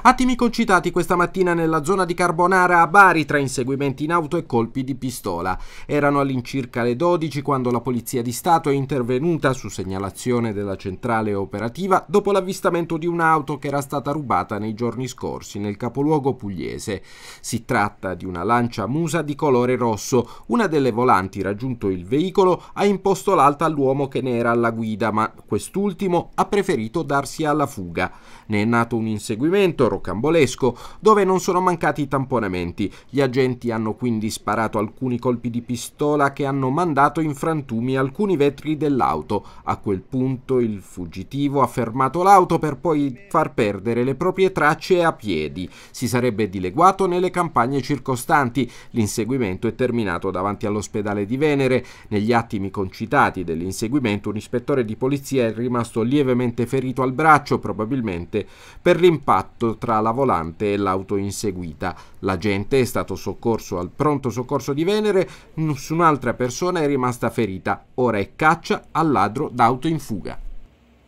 Attimi concitati questa mattina nella zona di Carbonara a Bari tra inseguimenti in auto e colpi di pistola. Erano all'incirca le 12 quando la Polizia di Stato è intervenuta su segnalazione della centrale operativa dopo l'avvistamento di un'auto che era stata rubata nei giorni scorsi nel capoluogo pugliese. Si tratta di una lancia musa di colore rosso. Una delle volanti raggiunto il veicolo ha imposto l'alta all'uomo che ne era alla guida, ma quest'ultimo ha preferito darsi alla fuga. Ne è nato un inseguimento rocambolesco, dove non sono mancati i tamponamenti. Gli agenti hanno quindi sparato alcuni colpi di pistola che hanno mandato in frantumi alcuni vetri dell'auto. A quel punto il fuggitivo ha fermato l'auto per poi far perdere le proprie tracce a piedi. Si sarebbe dileguato nelle campagne circostanti. L'inseguimento è terminato davanti all'ospedale di Venere. Negli attimi concitati dell'inseguimento un ispettore di polizia è rimasto lievemente ferito al braccio, probabilmente per l'impatto tra la volante e l'auto inseguita. L'agente è stato soccorso al pronto soccorso di Venere, nessun'altra persona è rimasta ferita. Ora è caccia al ladro d'auto in fuga.